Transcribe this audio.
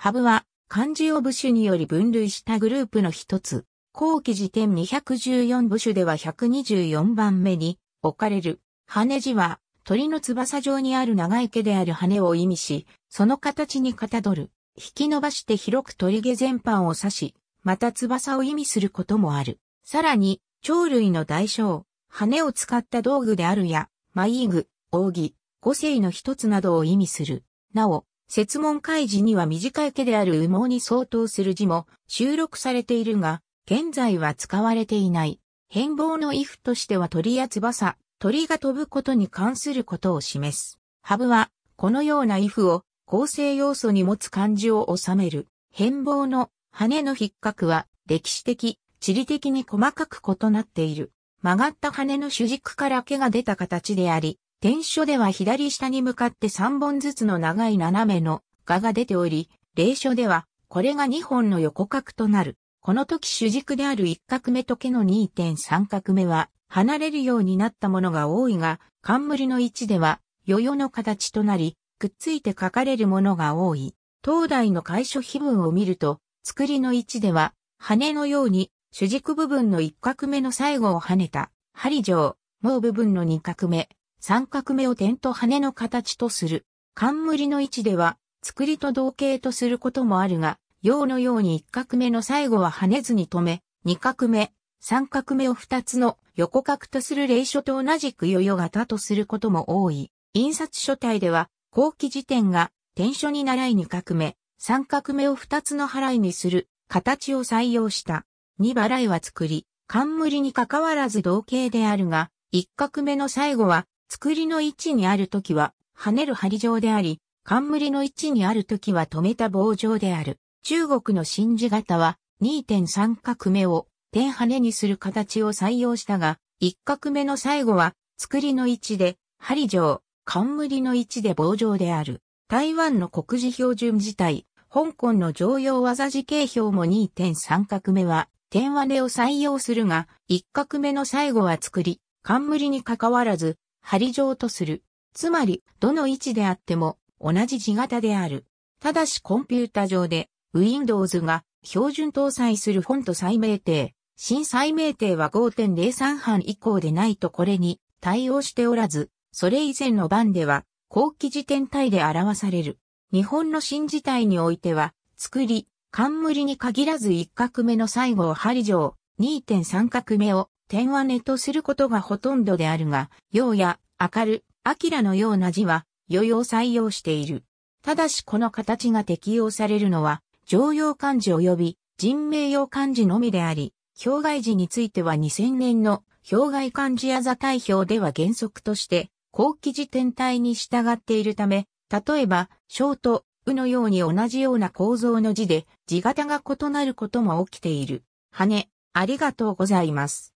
ハブは漢字を部首により分類したグループの一つ。後期辞典214部首では124番目に置かれる。羽地は鳥の翼状にある長い毛である羽を意味し、その形にかたどる。引き伸ばして広く鳥毛全般を指し、また翼を意味することもある。さらに、鳥類の代償、羽を使った道具であるや、マイーグ、扇、五星の一つなどを意味する。なお、説問開示には短い毛である羽毛に相当する字も収録されているが、現在は使われていない。変貌の if としては鳥や翼、鳥が飛ぶことに関することを示す。ハブは、このような if を構成要素に持つ漢字を収める。変貌の羽の筆格は歴史的、地理的に細かく異なっている。曲がった羽の主軸から毛が出た形であり、天書では左下に向かって3本ずつの長い斜めの画が出ており、霊書ではこれが2本の横角となる。この時主軸である一角目と毛の2.3角目は離れるようになったものが多いが、冠の位置では余裕の形となり、くっついて書かれるものが多い。東大の解書碑文を見ると、作りの位置では、羽のように主軸部分の一角目の最後を跳ねた、針状、毛部分の二角目、三角目を点と羽の形とする。冠の位置では、作りと同型とすることもあるが、用のように一角目の最後は羽ずに止め、二角目、三角目を二つの横角とする霊書と同じく余裕型とすることも多い。印刷書体では、後期辞典が、点書に習い二角目、三角目を二つの払いにする形を採用した。二払いは作り、冠に関わらず同型であるが、一角目の最後は作りの位置にあるときは、跳ねる針状であり、冠の位置にあるときは止めた棒状である。中国の真字型は、2.3画目を点跳ねにする形を採用したが、1画目の最後は、作りの位置で、針状、冠の位置で棒状である。台湾の国字標準自体、香港の常用技字形表も2.3画目は、点羽根を採用するが、1画目の最後は作り、冠に関わらず、針状とする。つまり、どの位置であっても同じ字型である。ただしコンピュータ上で Windows が標準搭載するフォント再命定、新再命定は5.03版以降でないとこれに対応しておらず、それ以前の版では後期時点体で表される。日本の新時代においては、作り、冠に限らず1画目の最後を針状、2.3画目を点はねとすることがほとんどであるが、陽や、明る、明のような字は、余用採用している。ただしこの形が適用されるのは、常用漢字及び人名用漢字のみであり、表外字については2000年の表外漢字や座体表では原則として、後期字天体に従っているため、例えば、小と、うのように同じような構造の字で、字型が異なることも起きている。羽、ありがとうございます。